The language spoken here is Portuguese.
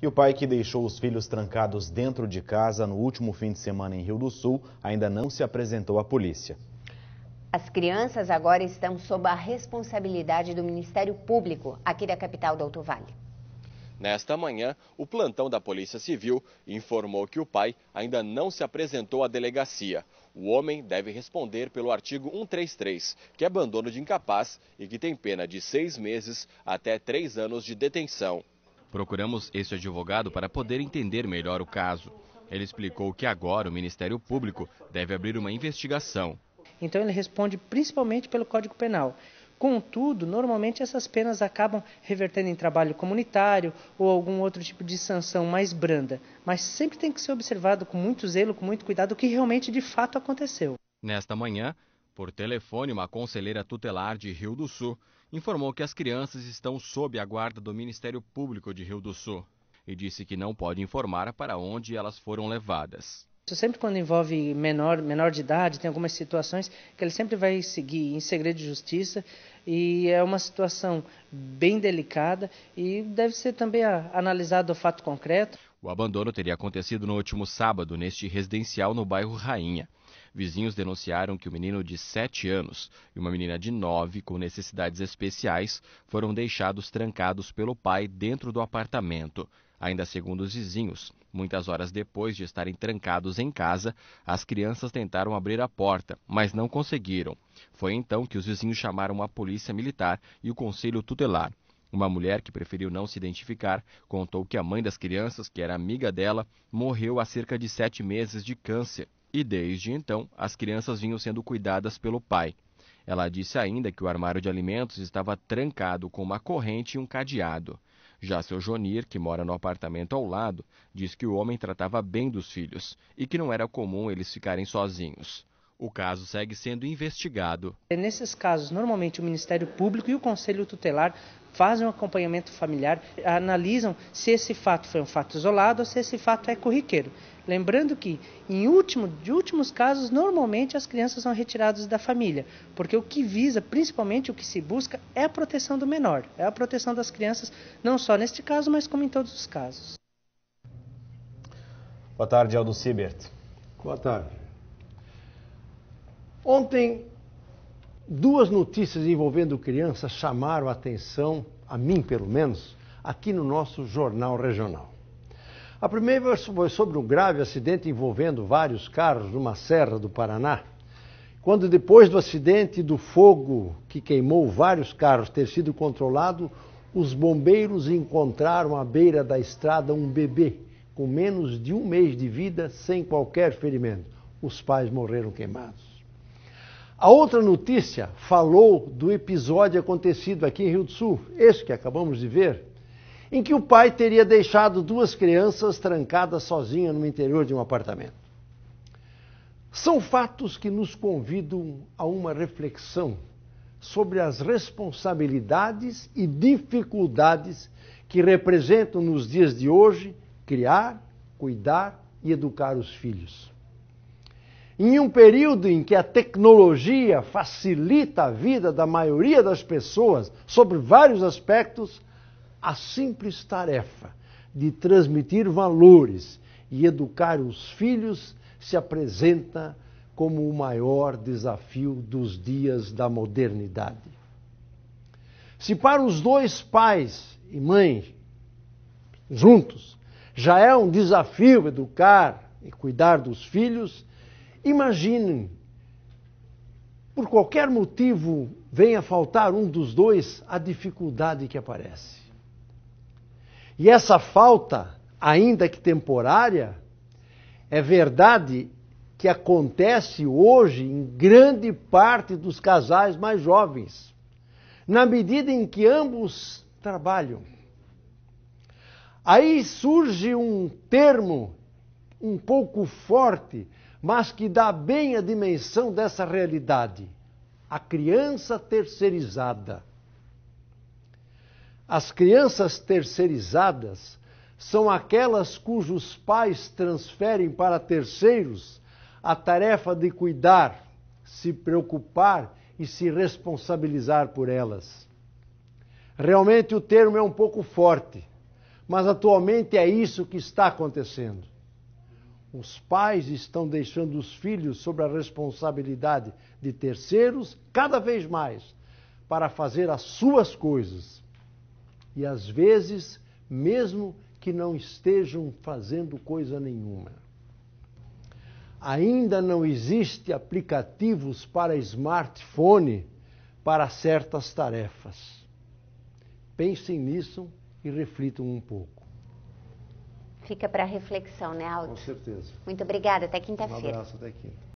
E o pai que deixou os filhos trancados dentro de casa no último fim de semana em Rio do Sul ainda não se apresentou à polícia. As crianças agora estão sob a responsabilidade do Ministério Público aqui da capital do Alto Vale. Nesta manhã, o plantão da Polícia Civil informou que o pai ainda não se apresentou à delegacia. O homem deve responder pelo artigo 133, que é abandono de incapaz e que tem pena de seis meses até três anos de detenção. Procuramos este advogado para poder entender melhor o caso. Ele explicou que agora o Ministério Público deve abrir uma investigação. Então ele responde principalmente pelo Código Penal. Contudo, normalmente essas penas acabam revertendo em trabalho comunitário ou algum outro tipo de sanção mais branda, mas sempre tem que ser observado com muito zelo, com muito cuidado, o que realmente de fato aconteceu. Nesta manhã, por telefone, uma conselheira tutelar de Rio do Sul informou que as crianças estão sob a guarda do Ministério Público de Rio do Sul e disse que não pode informar para onde elas foram levadas. Sempre quando envolve menor, menor de idade, tem algumas situações que ele sempre vai seguir em segredo de justiça e é uma situação bem delicada e deve ser também analisado o fato concreto. O abandono teria acontecido no último sábado neste residencial no bairro Rainha. Vizinhos denunciaram que o um menino de 7 anos e uma menina de 9 com necessidades especiais foram deixados trancados pelo pai dentro do apartamento. Ainda segundo os vizinhos, muitas horas depois de estarem trancados em casa, as crianças tentaram abrir a porta, mas não conseguiram. Foi então que os vizinhos chamaram a polícia militar e o conselho tutelar. Uma mulher que preferiu não se identificar contou que a mãe das crianças, que era amiga dela, morreu há cerca de sete meses de câncer e desde então as crianças vinham sendo cuidadas pelo pai. Ela disse ainda que o armário de alimentos estava trancado com uma corrente e um cadeado. Já seu Jonir, que mora no apartamento ao lado, diz que o homem tratava bem dos filhos e que não era comum eles ficarem sozinhos. O caso segue sendo investigado. Nesses casos, normalmente o Ministério Público e o Conselho Tutelar fazem um acompanhamento familiar, analisam se esse fato foi um fato isolado ou se esse fato é corriqueiro. Lembrando que, em último, de últimos casos, normalmente as crianças são retiradas da família, porque o que visa, principalmente o que se busca, é a proteção do menor, é a proteção das crianças, não só neste caso, mas como em todos os casos. Boa tarde, Aldo Sibert. Boa tarde. Ontem, duas notícias envolvendo crianças chamaram a atenção, a mim pelo menos, aqui no nosso jornal regional. A primeira foi sobre um grave acidente envolvendo vários carros numa serra do Paraná. Quando, depois do acidente e do fogo que queimou vários carros ter sido controlado, os bombeiros encontraram à beira da estrada um bebê com menos de um mês de vida, sem qualquer ferimento. Os pais morreram queimados. A outra notícia falou do episódio acontecido aqui em Rio do Sul, esse que acabamos de ver, em que o pai teria deixado duas crianças trancadas sozinha no interior de um apartamento. São fatos que nos convidam a uma reflexão sobre as responsabilidades e dificuldades que representam nos dias de hoje criar, cuidar e educar os filhos. Em um período em que a tecnologia facilita a vida da maioria das pessoas sobre vários aspectos, a simples tarefa de transmitir valores e educar os filhos se apresenta como o maior desafio dos dias da modernidade. Se para os dois pais e mãe juntos já é um desafio educar e cuidar dos filhos, Imaginem, por qualquer motivo venha faltar um dos dois, a dificuldade que aparece. E essa falta, ainda que temporária, é verdade que acontece hoje em grande parte dos casais mais jovens, na medida em que ambos trabalham. Aí surge um termo um pouco forte mas que dá bem a dimensão dessa realidade. A criança terceirizada. As crianças terceirizadas são aquelas cujos pais transferem para terceiros a tarefa de cuidar, se preocupar e se responsabilizar por elas. Realmente o termo é um pouco forte, mas atualmente é isso que está acontecendo. Os pais estão deixando os filhos sob a responsabilidade de terceiros cada vez mais para fazer as suas coisas. E às vezes, mesmo que não estejam fazendo coisa nenhuma. Ainda não existe aplicativos para smartphone para certas tarefas. Pensem nisso e reflitam um pouco fica para reflexão, né, Aldo? Com certeza. Muito obrigada, até quinta-feira. Um abraço, até quinta.